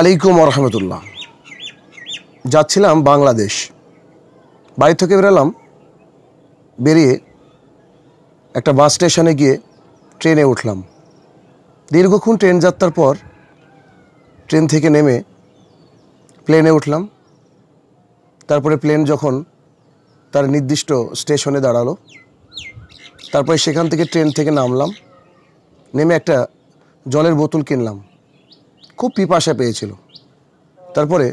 আলাইকুম আরহামতুল্লাহ যাচ্ছিলাম বাংলাদেশ বাড়ি থেকে বেরোলাম বেরিয়ে একটা বাস স্টেশনে গিয়ে ট্রেনে উঠলাম দীর্ঘক্ষণ ট্রেন যাত্রার পর ট্রেন থেকে নেমে প্লেনে উঠলাম তারপরে প্লেন যখন তার নির্দিষ্ট স্টেশনে দাঁড়ালো তারপরে সেখান থেকে ট্রেন থেকে নামলাম নেমে একটা জলের বোতল কিনলাম খুব পিপাসা পেয়েছিল তারপরে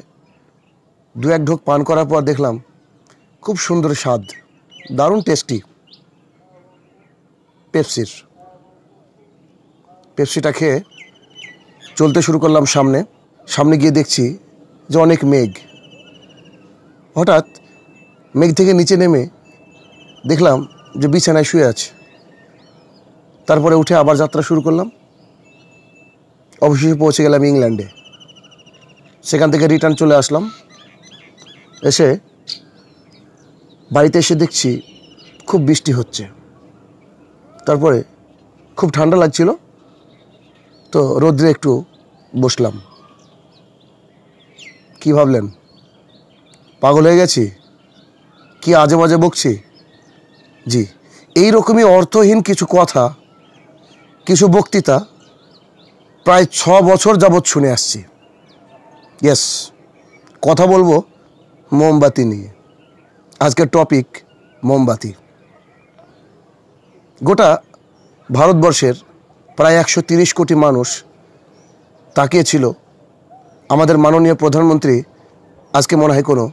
দু এক ঢোক পান করার পর দেখলাম খুব সুন্দর স্বাদ দারুণ টেস্টি পেপসির পেপসিটা খেয়ে চলতে শুরু করলাম সামনে সামনে গিয়ে দেখছি যে অনেক মেঘ হঠাৎ মেঘ থেকে নিচে নেমে দেখলাম যে বিছানায় শুয়ে আছে তারপরে উঠে আবার যাত্রা শুরু করলাম অবশেষে পৌঁছে গেলাম ইংল্যান্ডে সেখান থেকে রিটার্ন চলে আসলাম এসে বাড়িতে এসে দেখছি খুব বৃষ্টি হচ্ছে তারপরে খুব ঠান্ডা লাগছিল তো রোদ্রে একটু বসলাম কি ভাবলেন পাগল হয়ে গেছি কি আজে বাজে বকছি জি এই রকমই অর্থহীন কিছু কথা কিছু বক্তৃতা প্রায় ছ বছর যাবৎ শুনে আসছি ইয়েস কথা বলবো মোমবাতি নিয়ে আজকের টপিক মোমবাতি গোটা ভারতবর্ষের প্রায় একশো তিরিশ কোটি মানুষ তাকিয়েছিল আমাদের মাননীয় প্রধানমন্ত্রী আজকে মনে হয় কোনো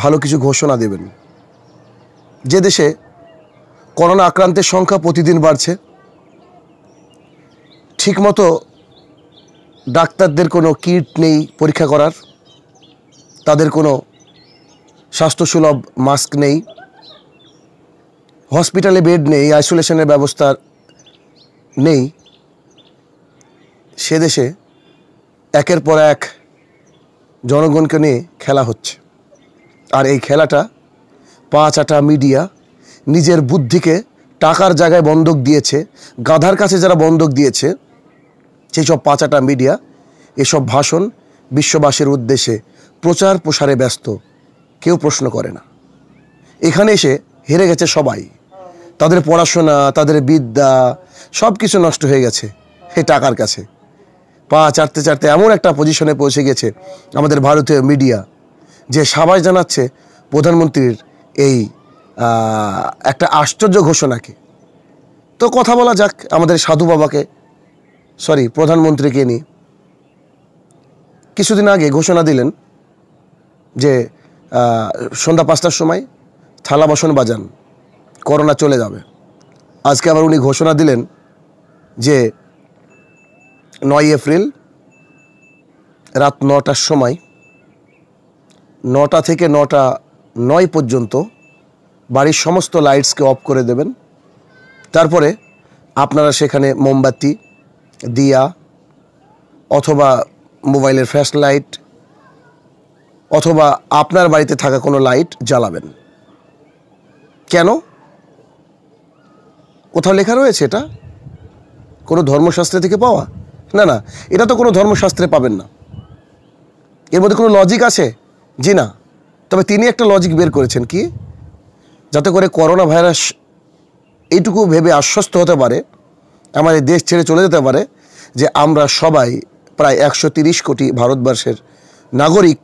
ভালো কিছু ঘোষণা দেবেন যে দেশে করোনা আক্রান্তের সংখ্যা প্রতিদিন বাড়ছে ঠিকমতো ডাক্তারদের কোনো কিট নেই পরীক্ষা করার তাদের কোনো স্বাস্থ্যসুলভ মাস্ক নেই হসপিটালে বেড নেই আইসোলেশনের ব্যবস্থা নেই সে দেশে একের পর এক জনগণকে নিয়ে খেলা হচ্ছে আর এই খেলাটা পাঁচ আটা মিডিয়া নিজের বুদ্ধিকে টাকার জায়গায় বন্ধক দিয়েছে গাধার কাছে যারা বন্ধক দিয়েছে সেই সব পাঁচাটা মিডিয়া এসব ভাষণ বিশ্ববাসীর উদ্দেশ্যে প্রচার প্রসারে ব্যস্ত কেউ প্রশ্ন করে না এখানে এসে হেরে গেছে সবাই তাদের পড়াশোনা তাদের বিদ্যা সব কিছু নষ্ট হয়ে গেছে সে টাকার কাছে পা চাটতে চাটতে এমন একটা পজিশনে পৌঁছে গেছে আমাদের ভারতীয় মিডিয়া যে সবাই জানাচ্ছে প্রধানমন্ত্রীর এই একটা আশ্চর্য ঘোষণাকে তো কথা বলা যাক আমাদের সাধু বাবাকে সরি প্রধানমন্ত্রীকে নিয়ে কিছুদিন আগে ঘোষণা দিলেন যে সন্ধ্যা পাঁচটার সময় থালা বাসন বাজান করোনা চলে যাবে আজকে আবার উনি ঘোষণা দিলেন যে নয় এপ্রিল রাত নটার সময় নটা থেকে নটা নয় পর্যন্ত বাড়ির সমস্ত লাইটসকে অফ করে দেবেন তারপরে আপনারা সেখানে মোমবাতি দিয়া অথবা মোবাইলের ফ্ল্যাশ লাইট অথবা আপনার বাড়িতে থাকা কোনো লাইট জ্বালাবেন কেন কোথাও লেখা রয়েছে এটা কোনো ধর্মশাস্ত্রে থেকে পাওয়া না না এটা তো কোনো ধর্মশাস্ত্রে পাবেন না এর মধ্যে কোনো লজিক আছে জি না তবে তিনি একটা লজিক বের করেছেন কি যাতে করে করোনা ভাইরাস এইটুকু ভেবে আশ্বস্ত হতে পারে আমাদের দেশ ছেড়ে চলে যেতে পারে যে আমরা সবাই প্রায় একশো কোটি ভারতবর্ষের নাগরিক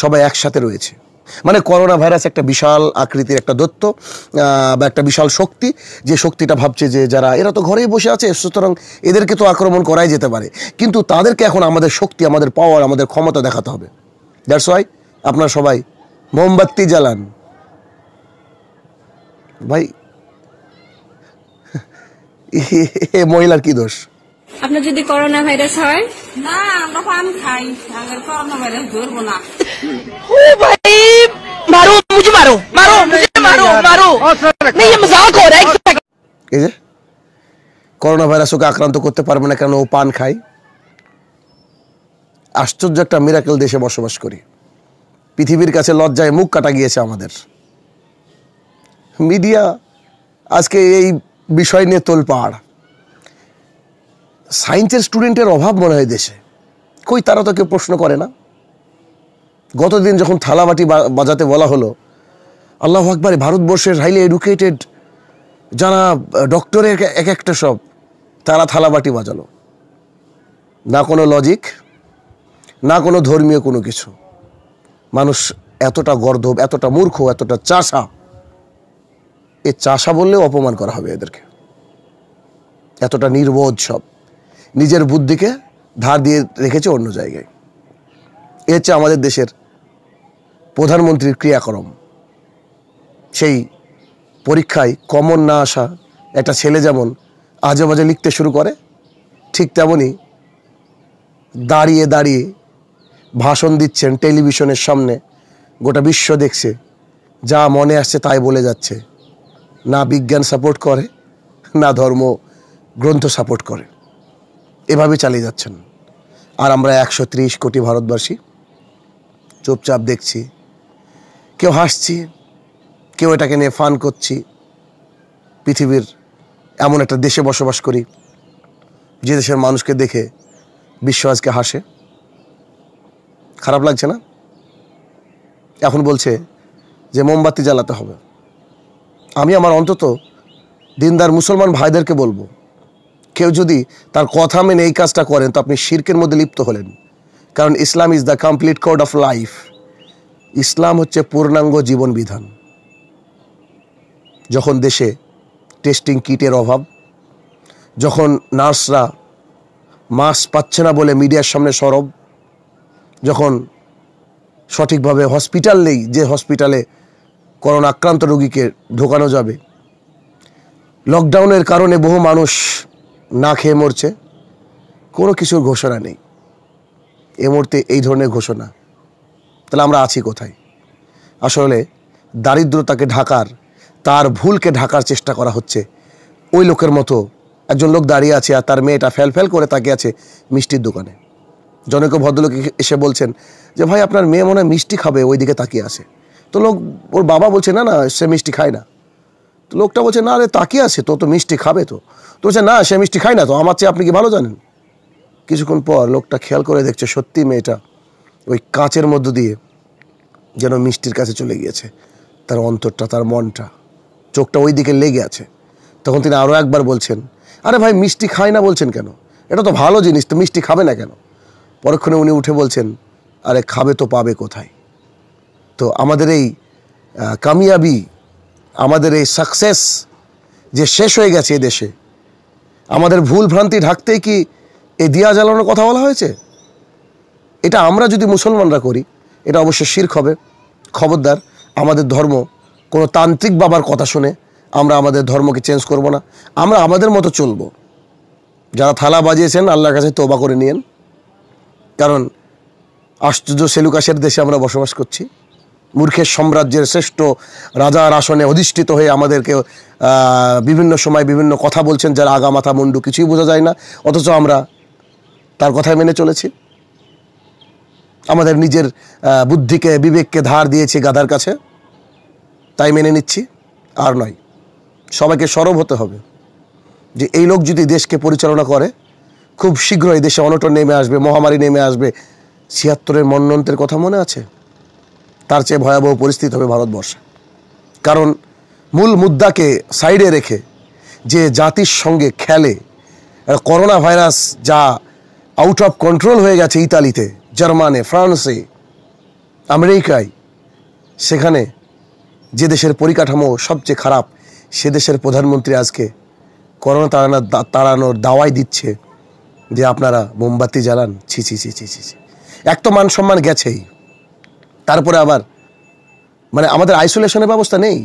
সবাই একসাথে রয়েছে মানে করোনা ভাইরাস একটা বিশাল আকৃতির একটা দত্ত বা একটা বিশাল শক্তি যে শক্তিটা ভাবছে যে যারা এরা তো ঘরেই বসে আছে সুতরাং এদেরকে তো আক্রমণ করাই যেতে পারে কিন্তু তাদেরকে এখন আমাদের শক্তি আমাদের পাওয়ার আমাদের ক্ষমতা দেখাতে হবে দ্যাটস ওয়াই আপনারা সবাই মোমবাতি জ্বালান ভাই এ মহিলার কি দোষ আপনার যদি করোনা ভাইরাস হয় না আমরা পান খাই করোনা ভাইরাস ধরবো না ও ভাই মারো মুঝে মারো মারো মুঝে মারো মারো এই যে করোনা আক্রান্ত করতে পারবে না কেন ও পান খায় আশ্চর্য একটা মিরাকেল দেশে বসবাস করি পৃথিবীর কাছে লজ্জায় মুখ কাটা গিয়েছে আমাদের মিডিয়া আজকে এই বিষয় নিয়ে তোলপাড় সায়েন্সের স্টুডেন্টের অভাব মনে হয় দেশে কই তারা তো কেউ প্রশ্ন করে না গতদিন যখন থালাবাটি বাজাতে বলা হলো আল্লাহ আকবর ভারতবর্ষের হাইলি এডুকেটেড যারা ডক্টরের এক একটা সব তারা থালাবাটি বাজালো না কোনো লজিক না কোনো ধর্মীয় কোনো কিছু মানুষ এতটা গর্ধব এতটা মূর্খ এতটা চাষা এ চাষা বললেও অপমান করা হবে এদেরকে এতটা নির্বোধ সব নিজের বুদ্ধিকে ধার দিয়ে রেখেছে অন্য জায়গায় এ হচ্ছে আমাদের দেশের প্রধানমন্ত্রীর ক্রিয়াকরম সেই পরীক্ষায় কমন না আসা একটা ছেলে যেমন আজে মাঝে লিখতে শুরু করে ঠিক তেমনই দাঁড়িয়ে দাঁড়িয়ে ভাষণ দিচ্ছেন টেলিভিশনের সামনে গোটা বিশ্ব দেখছে যা মনে আসছে তাই বলে যাচ্ছে না বিজ্ঞান সাপোর্ট করে না ধর্ম গ্রন্থ সাপোর্ট করে এভাবে চালিয়ে যাচ্ছেন আর আমরা একশো কোটি ভারতবাসী চুপচাপ দেখছি কেউ হাসছি কেউ এটাকে নিয়ে ফান করছি পৃথিবীর এমন একটা দেশে বসবাস করি যে দেশের মানুষকে দেখে বিশ্ব আজকে হাসে খারাপ লাগছে না এখন বলছে যে মোমবাতি জ্বালাতে হবে আমি আমার অন্তত দিনদার মুসলমান ভাইদেরকে বলবো কেউ যদি তার কথা মেনে এই কাজটা করেন তো আপনি শির্কের মধ্যে লিপ্ত হলেন কারণ Islam is the complete code of life ইসলাম হচ্ছে পূর্ণাঙ্গ জীবন বিধান যখন দেশে টেস্টিং কিটের অভাব যখন নার্সরা মাস্ক পাচ্ছে না বলে মিডিয়ার সামনে সরব যখন সঠিকভাবে হসপিটাল নেই যে হসপিটালে করোনা আক্রান্ত রোগীকে ঢোকানো যাবে লকডাউনের কারণে বহু মানুষ না খেয়ে মরছে কোনো কিছুর ঘোষণা নেই এ মুহূর্তে এই ধরনের ঘোষণা তাহলে আমরা আছি কোথায় আসলে দারিদ্রতাকে ঢাকার তার ভুলকে ঢাকার চেষ্টা করা হচ্ছে ওই লোকের মতো একজন লোক দাঁড়িয়ে আছে আর তার মেয়েটা ফ্যাল ফ্যাল করে তাকিয়ে আছে মিষ্টির দোকানে জনক ভদ্রলোক এসে বলছেন যে ভাই আপনার মেয়ে মনে হয় মিষ্টি খাবে ওইদিকে তাকিয়ে আছে তো লোক ওর বাবা বলছে না না সে মিষ্টি খায় না তো লোকটা বলছে না রে তাকে আছে তো তো মিষ্টি খাবে তো তো বলছে না সে মিষ্টি খায় না তো আমার চেয়ে আপনি কি ভালো জানেন কিছুক্ষণ পর লোকটা খেয়াল করে দেখছে সত্যি মেয়েটা ওই কাঁচের মধ্য দিয়ে যেন মিষ্টির কাছে চলে গিয়েছে তার অন্তরটা তার মনটা চোখটা ওই দিকে লেগে আছে তখন তিনি আরও একবার বলছেন আরে ভাই মিষ্টি খায় না বলছেন কেন এটা তো ভালো জিনিস তো মিষ্টি খাবে না কেন পরক্ষণে উনি উঠে বলছেন আরে খাবে তো পাবে কোথায় তো আমাদের এই কামিয়াবি আমাদের এই সাকসেস যে শেষ হয়ে গেছে দেশে আমাদের ভুল ভ্রান্তি ঢাকতেই কি এই দিয়া জ্বালানোর কথা বলা হয়েছে এটা আমরা যদি মুসলমানরা করি এটা অবশ্য শির্ক হবে খবরদার আমাদের ধর্ম কোনো তান্ত্রিক বাবার কথা শুনে আমরা আমাদের ধর্মকে চেঞ্জ করব না আমরা আমাদের মতো চলব যারা থালা বাজিয়েছেন আল্লাহর কাছে তোবা করে নিয়েন কারণ আশ্চর্য সেলুকাশের দেশে আমরা বসবাস করছি মূর্খের সাম্রাজ্যের শ্রেষ্ঠ রাজার আসনে অধিষ্ঠিত হয়ে আমাদেরকে বিভিন্ন সময় বিভিন্ন কথা বলছেন যারা আগা মাথা মুন্ডু কিছুই বোঝা যায় না অথচ আমরা তার কথায় মেনে চলেছি আমাদের নিজের বুদ্ধিকে বিবেককে ধার দিয়েছি গাধার কাছে তাই মেনে নিচ্ছি আর নয় সবাইকে সরব হতে হবে যে এই লোক যদি দেশকে পরিচালনা করে খুব শীঘ্রই দেশে অনটন নেমে আসবে মহামারী নেমে আসবে ছিয়াত্তরের মন্নন্তের কথা মনে আছে তার চেয়ে ভয়াবহ পরিস্থিতি হবে ভারতবর্ষে কারণ মূল মুদ্রাকে সাইডে রেখে যে জাতির সঙ্গে খেলে করোনা ভাইরাস যা আউট অফ কন্ট্রোল হয়ে গেছে ইতালিতে জার্মানে ফ্রান্সে আমেরিকায় সেখানে যে দেশের পরিকাঠামো সবচেয়ে খারাপ সে দেশের প্রধানমন্ত্রী আজকে করোনা তাড়ানোর তাড়ানোর দাওয়াই দিচ্ছে যে আপনারা মোমবাতি জ্বালান ছি ছি ছি ছি ছি এক তো মান সম্মান গেছেই তারপরে আবার মানে আমাদের আইসোলেশনের ব্যবস্থা নেই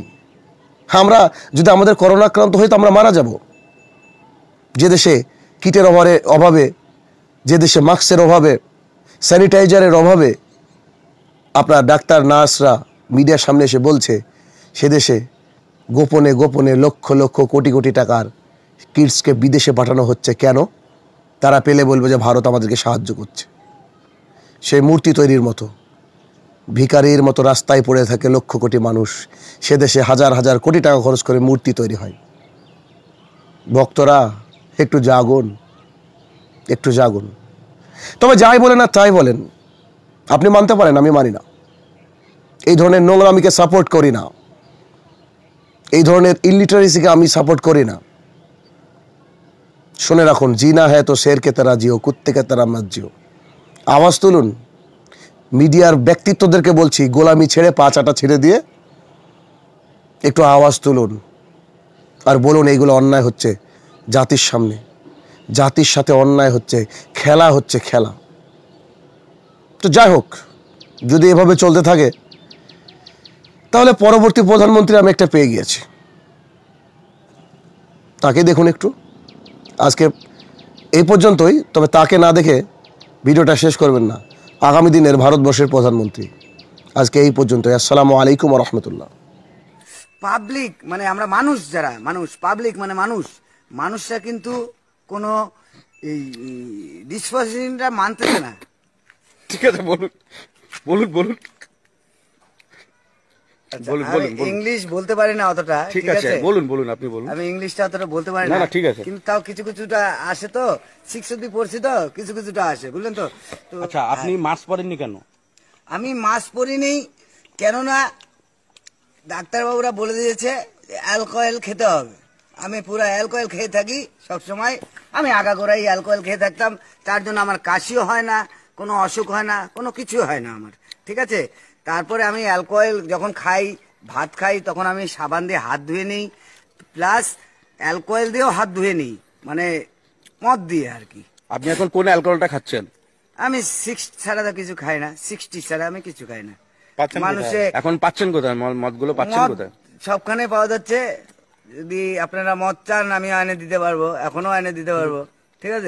হ্যাঁ আমরা যদি আমাদের করোনা আক্রান্ত হই তো আমরা মারা যাব যে দেশে কিটের অভাবে অভাবে যে দেশে মাস্কের অভাবে স্যানিটাইজারের অভাবে আপনার ডাক্তার নার্সরা মিডিয়ার সামনে এসে বলছে সে দেশে গোপনে গোপনে লক্ষ লক্ষ কোটি কোটি টাকার কিডসকে বিদেশে পাঠানো হচ্ছে কেন তারা পেলে বলবে যে ভারত আমাদেরকে সাহায্য করছে সেই মূর্তি তৈরির মতো ভিকারির মতো রাস্তায় পড়ে থাকে লক্ষ কোটি মানুষ সে দেশে হাজার হাজার কোটি টাকা খরচ করে মূর্তি তৈরি হয় ভক্তরা একটু জাগুন একটু জাগুন তবে যাই বলেন আর তাই বলেন আপনি মানতে পারেন আমি মানি না এই ধরনের নোংরামিকে সাপোর্ট করি না এই ধরনের ইলিটারেসিকে আমি সাপোর্ট করি না শুনে রাখুন জিনা হ্যাঁ তো শেরকে তারা জিও কুত্তেকে তারা মাজিও আওয়াজ তুলুন মিডিয়ার ব্যক্তিত্বদেরকে বলছি গোলামি ছেড়ে পা চাটা ছেড়ে দিয়ে একটু আওয়াজ তুলুন আর বলুন এইগুলো অন্যায় হচ্ছে জাতির সামনে জাতির সাথে অন্যায় হচ্ছে খেলা হচ্ছে খেলা তো যাই হোক যদি এভাবে চলতে থাকে তাহলে পরবর্তী প্রধানমন্ত্রী আমি একটা পেয়ে গিয়েছি তাকে দেখুন একটু আজকে এই পর্যন্তই তবে তাকে না দেখে ভিডিওটা শেষ করবেন না আগামী দিনের ভারতবর্ষের প্রধানমন্ত্রী আজকে এই পর্যন্ত আসসালামু আলাইকুম রহমতুল্লাহ পাবলিক মানে আমরা মানুষ যারা মানুষ পাবলিক মানে মানুষ মানুষরা কিন্তু কোনো এই ডিসপোজিশনটা মানতেছে না ঠিক আছে বলুন বলুন বলুন আচ্ছা, ইংলিশ বলতে পারি না অতটা ঠিক আছে বলুন বলুন আপনি বলুন আমি ইংলিশটা অতটা বলতে পারি না ঠিক আছে কিন্তু তাও কিছু কিছুটা আসে তো অব্দি পড়ছি তো কিছু কিছুটা আসে বুঝলেন তো আচ্ছা হ্যাঁ। আপনি মাস্ক পরেননি কেন আমি মাস্ক পরিনি কেননা ডাক্তারবাবুরা বলে দিয়েছে অ্যালকোহল খেতে হবে আমি পুরো অ্যালকোহল খেয়ে থাকি সবসময় আমি করাই অ্যালকোহল খেয়ে থাকতাম তার জন্য আমার কাশিও হয় না কোনো অসুখ হয় না কোনো কিছু হয় না আমার ঠিক আছে তারপরে আমি অ্যালকোহল যখন খাই ভাত খাই তখন আমি সাবান দিয়ে হাত ধুয়ে নিই প্লাস অ্যালকোহল দিয়েও হাত ধুয়ে নিই মানে মদ দিয়ে আর কি আপনি এখন কোন অ্যালকোহলটা খাচ্ছেন আমি সিক্স ছাড়া তো কিছু খাই না সিক্সটি ছাড়া আমি কিছু খাই না মানুষে এখন পাচ্ছেন কোথায় মদগুলো পাচ্ছেন কোথায় সবখানে পাওয়া যাচ্ছে যদি আপনারা মদ চান আমি আনে দিতে পারবো এখনো এনে দিতে পারবো ঠিক আছে